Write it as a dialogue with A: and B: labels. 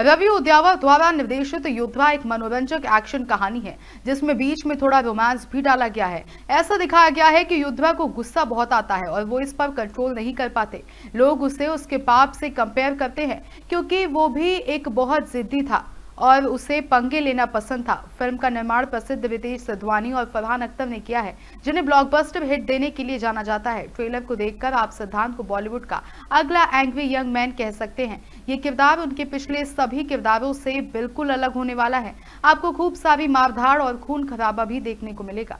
A: रवि उद्यावर द्वारा निर्देशित योद्धा एक मनोरंजक एक्शन कहानी है जिसमें बीच में थोड़ा रोमांस भी डाला गया है ऐसा दिखाया गया है कि युद्धा को गुस्सा बहुत आता है और वो इस पर कंट्रोल नहीं कर पाते लोग उसे उसके पाप से कंपेयर करते हैं क्योंकि वो भी एक बहुत जिद्दी था और उसे पंगे लेना पसंद था फिल्म का निर्माण प्रसिद्ध रितेश सिद्धवानी और फरहान अख्तर ने किया है जिन्हें ब्लॉकबस्टर हिट देने के लिए जाना जाता है ट्रेलर को देखकर आप सिद्धांत को बॉलीवुड का अगला एंग्री यंग मैन कह सकते हैं ये किरदार उनके पिछले सभी किरदारों से बिल्कुल अलग होने वाला है आपको खूब सारी मारधाड़ और खून खराबा भी देखने को मिलेगा